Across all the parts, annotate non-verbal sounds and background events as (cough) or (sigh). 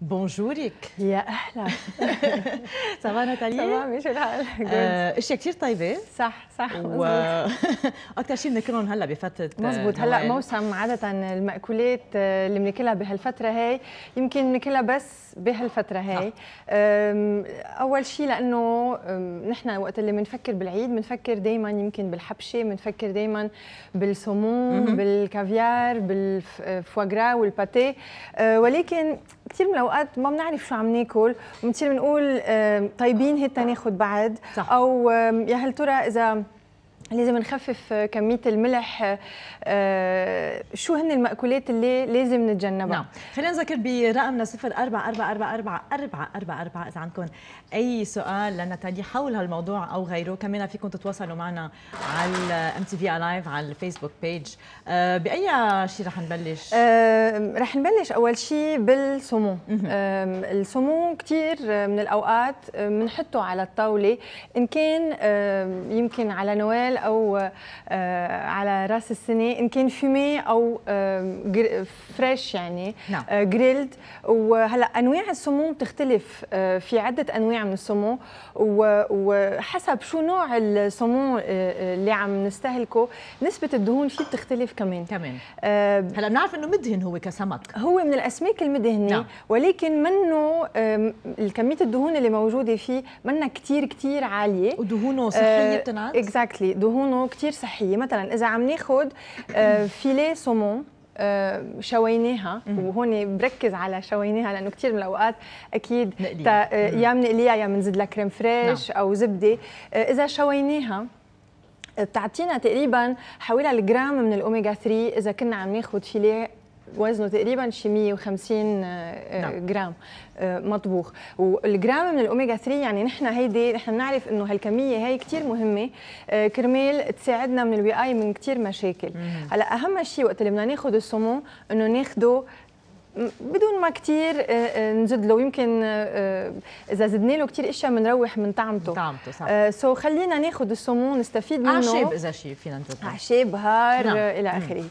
بونجورك يا اهلا صباح نتالي صباح ماشي الحال ااشياء آه، كثير طيبه إيه؟ صح صح و... (laughs) اكثر شيء بنكرهم هلا بفتره مزبوط هلا موسم عاده الماكولات آه، اللي بناكلها بهالفتره هي يمكن بناكلها بس بهالفتره هي اول شيء لانه نحن وقت اللي بنفكر بالعيد بنفكر دائما يمكن بالحبشه بنفكر دائما بالصومون بالكافيار بالفواغرا والباتيه آه، ولكن كثير من الاوقات ما بنعرف شو عم ناكل وبنصير بنقول طيبين هيك ناخذ بعد صح. او يا هل ترى اذا لازم نخفف آه، كميه الملح آه، آه، شو هن المأكولات اللي لازم نتجنبها نعم خلينا نذكر برقمنا 0444444444 اذا عندكم اي سؤال لنتالي حول هالموضوع او غيره كمان فيكم تتواصلوا معنا على ام تي في الايف على الفيسبوك بيج باي شيء رح نبلش رح نبلش اول شيء بالسمو الصومون السمو كثير من الاوقات بنحطه على الطاوله ان كان يمكن على نوال بالشمال او آه، على راس السنه ان كان فيمي او فريش آه، يعني نعم. جريلد آه، وهلا انواع السمون بتختلف في عده انواع من السمون وحسب شو نوع السمون اللي عم نستهلكه نسبه الدهون فيه بتختلف كمان كمان آه هلا بنعرف انه مدهن هو كسمك هو من الاسماك المدهنه نعم. ولكن منه كميه الدهون اللي موجوده فيه منها كثير كثير عاليه ودهونه صحيه آه بتنعد اكزاكتلي exactly. دهونه كتير صحيه مثلا اذا عم ناخذ آه، فيليه سومون آه، شويناها وهون بركز على شويناها لانه كثير من الاوقات اكيد آه، يا بنقليها يا بنزيد لها كريم فريش نعم. او زبده اذا شويناها بتعطينا تقريبا حوالي الجرام من الاوميجا 3 اذا كنا عم ناخذ فيليه وزنه تقريبا شي 150 آه، آه، نعم. جرام آه، مطبوخ والجرام من الاوميجا 3 يعني نحن هيدي نحن بنعرف انه هالكميه هي كثير مهمه كرمال تساعدنا من الوقايه من كثير مشاكل هلا اهم شيء وقت اللي بدنا ناخذ الصومون انه ناخده بدون ما كثير نزد له يمكن آه، آه، اذا زدنا له كثير اشياء بنروح من طعمته من طعمته صح سو آه، خلينا ناخذ السمون نستفيد منه اعشاب اذا شيء فينا نزيد اعشاب بهار نعم. الى اخره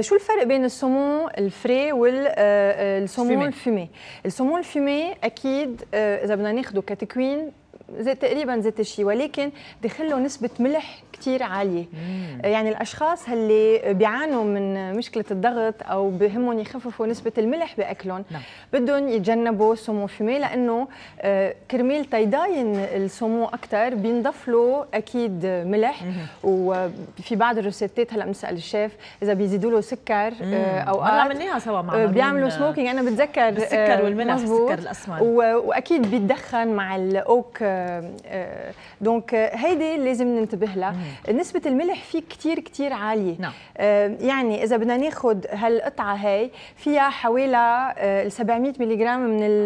شو الفرق بين السمون الفري والسمون الفيمي السمون الفيمي اكيد اذا بدنا ناخذه كتكوين زي تقريبا ذات الشيء ولكن دخل له نسبه ملح كثير عاليه مم. يعني الاشخاص اللي بيعانوا من مشكله الضغط او بهمهم يخففوا نسبه الملح باكلهم نعم. بدهم يتجنبوا سمو فيمي لانه آه، كرميل تيضاين السمو اكثر بينضف له اكيد ملح مم. وفي بعض الروسيتات هلا بنسال الشيف اذا بيزيدوا له سكر آه، او عملناها سوا مع آه، بيعملوا سموكينج انا بتذكر السكر والملح السكر الاسمر واكيد بيتدخن مع الاوك دونك هيدي لازم ننتبه لها نسبه الملح فيه كثير كثير عاليه نعم. يعني اذا بدنا ناخذ هالقطعه هي فيها حوالي 700 آه، جرام من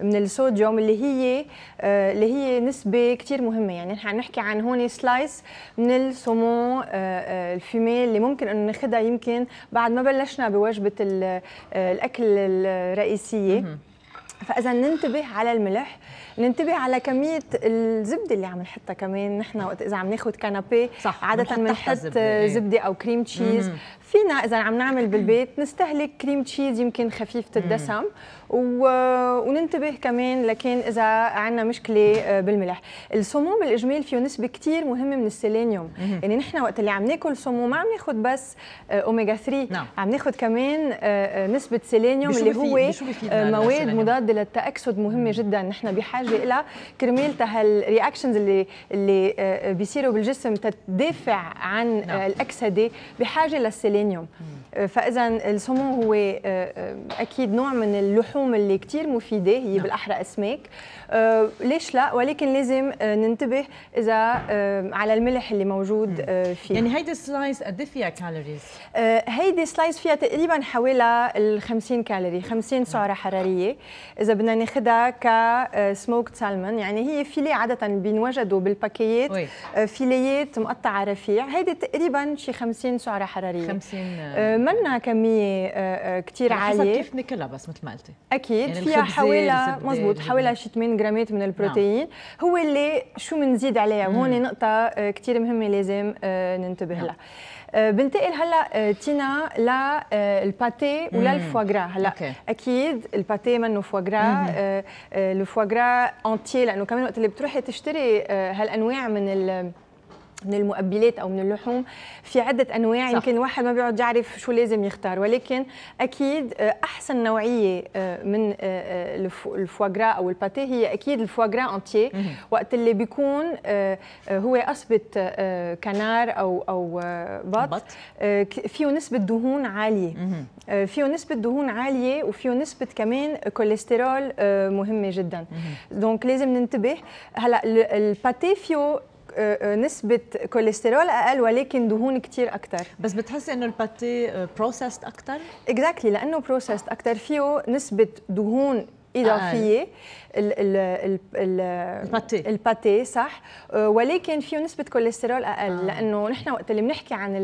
من الصوديوم اللي هي آه، اللي هي نسبه كثير مهمه يعني نحن عم نحكي عن هون سلايس من آه, آه، الفيمي اللي ممكن انه ناخذها يمكن بعد ما بلشنا بوجبه الاكل الرئيسيه فاذا ننتبه على الملح ننتبه على كميه الزبده اللي عم نحطها كمان نحن وقت اذا عم ناخذ كنبي عاده بنحط زبده إيه. او كريم تشيز فينا اذا عم نعمل بالبيت نستهلك كريم تشيز يمكن خفيفه الدسم و... وننتبه كمان لكن اذا عندنا مشكله آه، بالملح السموم بالاجمال فيه نسبه كثير مهمه من السيلينيوم يعني نحن وقت اللي عم ناكل سموم ما عم ناخذ بس اوميجا آه، 3 نعم. عم ناخذ كمان آه، نسبه سيلينيوم اللي هو مواد مضاده للتاكسد مهمه جدا نحن بحاجه لها كرمال هالرياكشنز اللي اللي بيصيروا بالجسم تدافع عن نعم. الاكسده بحاجه للسيلينيوم поколением. Mm. آه، فاذا السومون هو آه، آه، اكيد نوع من اللحوم اللي كثير مفيده هي نعم. بالاحرى اسماك ليش لا ولكن لازم ننتبه اذا على الملح اللي موجود فيه يعني إيه هيدي السلايس قد فيها كالوريز هيدي سلايس فيها تقريبا حوالي ال 50 كالوري 50 سعره حراريه اذا بدنا ناخذها كسموك سالمون يعني هي فيلي عاده بينوجدوا بالباكيات فيليات مقطعه رفيع هيدي تقريبا شي 50 سعره حراريه 50 منا كميه آه، آه، كثير يعني عاليه كيف نكلها بس مثل ما قلتي اكيد يعني فيها حوالي مزبوط حوالي شي 8 جرامات من البروتين نعم. هو اللي شو بنزيد عليها وهون نقطه آه، كثير مهمه لازم ننتبه نعم. لها بنتقل هلا تينا للباتي ولا الفواغرا هلا okay. اكيد الباتي منه فواغرا الفواغرا انتي لانه كمان وقت اللي بتروحي تشتري هالانواع من ال من المقبلات او من اللحوم في عده انواع صح. يمكن الواحد ما بيقعد يعرف شو لازم يختار ولكن اكيد آه، احسن نوعيه آه، من آه، الفواغرا او الباتيه هي اكيد الفواغرا انتيه وقت اللي بيكون هو قصبه كنار او او بط, بط. فيه نسبه دهون عاليه فيه نسبه دهون عاليه وفيه نسبه كمان كوليسترول مهمه جدا دونك لازم ننتبه هلا الباتيه فيه آه، آه، نسبه كوليسترول اقل ولكن دهون كتير أكتر بس بتحسي انه الباتيه بروسست آه، أكتر؟ اكزاكتلي exactly لانه بروسست أكتر فيه نسبه دهون اضافيه ال الباتي صح euh, ولكن فيه نسبه كوليسترول اقل آه. لانه نحن وقت اللي بنحكي عن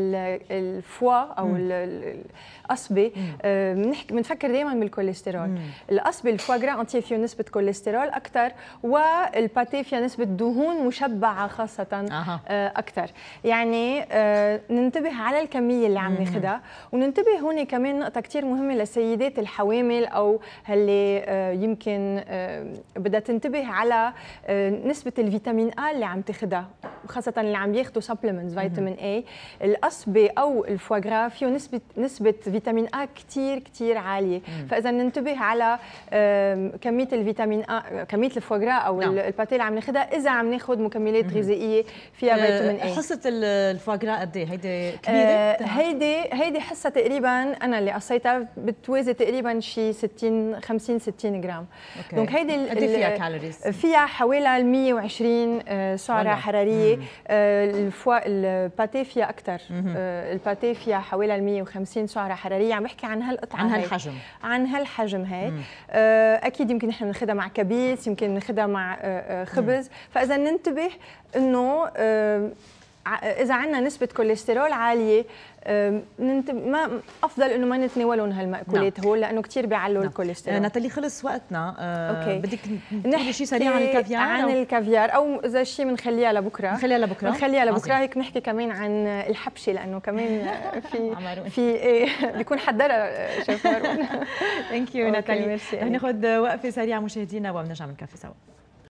الفوا او القصبه آه، بنحكي بنفكر دائما بالكوليسترول القصبه الفوا جرا انتي فيه نسبه كوليسترول اكثر والباتيه فيها نسبه دهون مشبعه خاصه آه. اكثر يعني آه، ننتبه على الكميه اللي عم ناخذها وننتبه هون كمان نقطه كثير مهمه للسيدات الحوامل او اللي آه، يمكن آه، بدها تنتبه على آه، نسبه الفيتامين ا اللي عم تاخذها وخاصه اللي عم ياخذوا سبلمنتس فيتامين اي القصبه او الفواغرا فيه نسبه نسبه فيتامين ا كثير كثير عاليه فاذا ننتبه على كميه الفيتامين ا كميه الفواغرا او نعم. الباتيه اللي عم ناخذها اذا عم ناخذ مكملات غذائيه فيها آه، فيتامين اي حصه الفواغرا قد ايه هيدي كبيره هيدي هيدي حصه تقريبا انا اللي قصيتها بتوازي تقريبا شي 60 50 60 جرام جرام أوكي. دونك هيدي إيه فيها كالوريز فيها حوالي 120 آه، سعره حراريه آه، الفوا الباتيه فيها اكثر آه، الباتيه فيها حوالي 150 سعره حراريه عم بحكي عن هالقطعه عن هالحجم عن هالحجم هي اكيد يمكن نحن بناخذها مع كبيس يمكن ناخذها مع خبز فاذا ننتبه انه اذا عندنا نسبه كوليسترول عاليه ما افضل انه ما نتناولهم هالمأكولات نعم. هول لانه كثير بيعلوا نعم. الكوليسترول آه، ناتالي خلص وقتنا آه، اوكي بدك نحكي شيء سريع عن الكافيار عن أو... الكافيار او اذا شيء بنخليها لبكره بنخليها لبكره بنخليها لبكره هيك بنحكي كمان عن الحبشه لانه كمان (laughs) في في إيه بيكون حضرها شيف مارون ثانك يو ناتالي ناخذ وقفه سريعه مشاهدينا وبنرجع بنكفي سوا